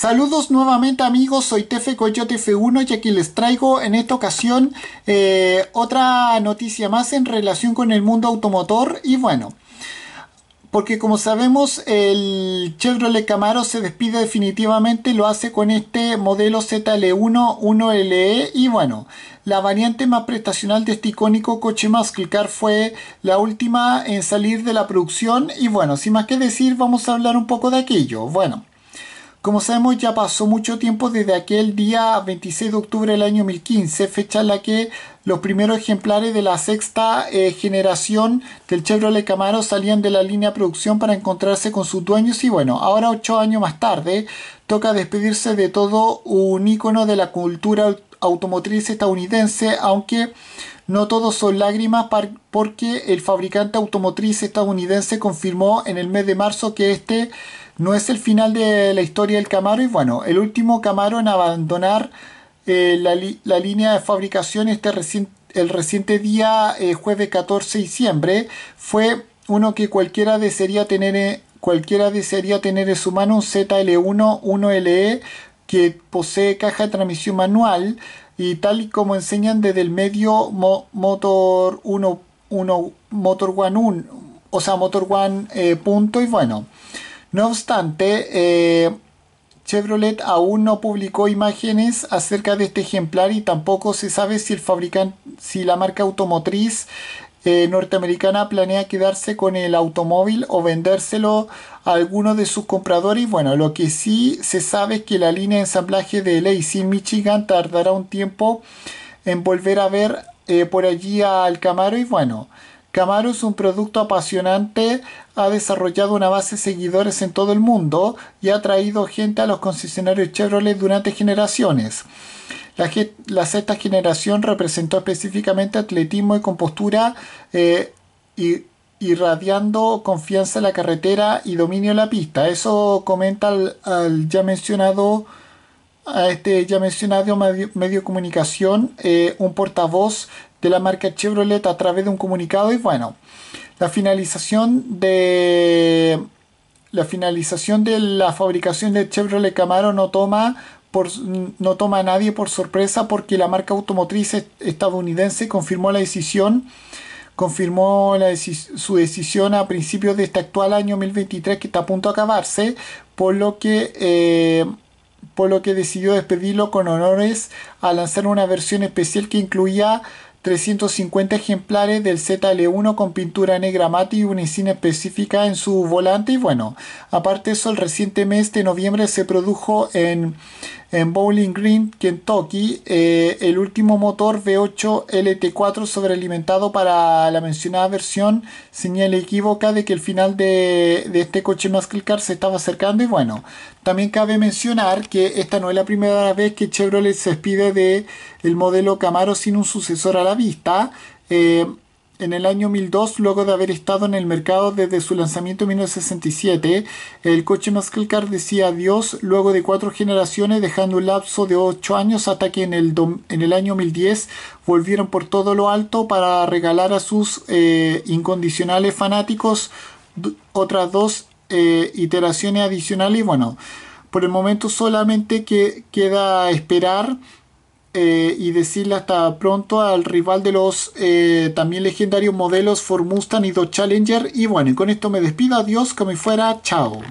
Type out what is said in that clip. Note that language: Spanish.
Saludos nuevamente amigos, soy Tefe Coyote tf 1 y aquí les traigo en esta ocasión eh, otra noticia más en relación con el mundo automotor y bueno, porque como sabemos el Chevrolet Camaro se despide definitivamente, lo hace con este modelo ZL1 1LE y bueno, la variante más prestacional de este icónico coche muscle fue la última en salir de la producción y bueno, sin más que decir vamos a hablar un poco de aquello, bueno. Como sabemos ya pasó mucho tiempo desde aquel día 26 de octubre del año 2015, fecha en la que los primeros ejemplares de la sexta eh, generación del Chevrolet Camaro salían de la línea de producción para encontrarse con sus dueños y bueno, ahora ocho años más tarde toca despedirse de todo un ícono de la cultura automotriz estadounidense, aunque no todos son lágrimas porque el fabricante automotriz estadounidense confirmó en el mes de marzo que este no es el final de la historia del Camaro y bueno, el último Camaro en abandonar eh, la, línea de fabricación este el reciente día eh, jueves 14 de diciembre fue uno que cualquiera desearía tener, cualquiera desearía tener en su mano un ZL1 1LE que posee caja de transmisión manual y tal y como enseñan desde el medio Motor 1, Motor One o sea Motor One eh, punto y bueno no obstante, eh, Chevrolet aún no publicó imágenes acerca de este ejemplar y tampoco se sabe si el fabricante, si la marca automotriz eh, norteamericana planea quedarse con el automóvil o vendérselo a alguno de sus compradores. Bueno, lo que sí se sabe es que la línea de ensamblaje de Lacey, Michigan, tardará un tiempo en volver a ver eh, por allí al Camaro y bueno es un producto apasionante, ha desarrollado una base de seguidores en todo el mundo y ha traído gente a los concesionarios Chevrolet durante generaciones. La, sexta generación representó específicamente atletismo y compostura eh, irradiando confianza en la carretera y dominio en la pista. Eso comenta al, ya mencionado a este ya mencionado medio, de comunicación, eh, un portavoz de la marca Chevrolet a través de un comunicado y bueno, la finalización de la finalización de la fabricación de Chevrolet Camaro no toma por, no toma a nadie por sorpresa porque la marca automotriz estadounidense confirmó la decisión confirmó su decisión a principios de este actual año 2023 que está a punto de acabarse por lo que eh, por lo que decidió despedirlo con honores a lanzar una versión especial que incluía 350 ejemplares del ZL1 con pintura negra mate y una unicina específica en su volante y bueno, aparte de eso el reciente mes de noviembre se produjo en en Bowling Green, Kentucky, eh, el último motor V8 LT4 sobrealimentado para la mencionada versión, señal equívoca de que el final de, este coche Muscle Car se estaba acercando y bueno, también cabe mencionar que esta no es la primera vez que Chevrolet se despide del el modelo Camaro sin un sucesor a la vista. Eh, en el año 2002, luego de haber estado en el mercado desde su lanzamiento en 1967, el coche Muscle Car decía adiós luego de cuatro generaciones, dejando un lapso de ocho años hasta que en el, en el año 2010 volvieron por todo lo alto para regalar a sus eh, incondicionales fanáticos otras dos eh, iteraciones adicionales. Y bueno, por el momento solamente que queda esperar eh, y decirle hasta pronto al rival de los eh, también legendarios modelos Ford Mustang y Dodge Challenger. Y bueno, con esto me despido. Adiós, como fuera. Chao.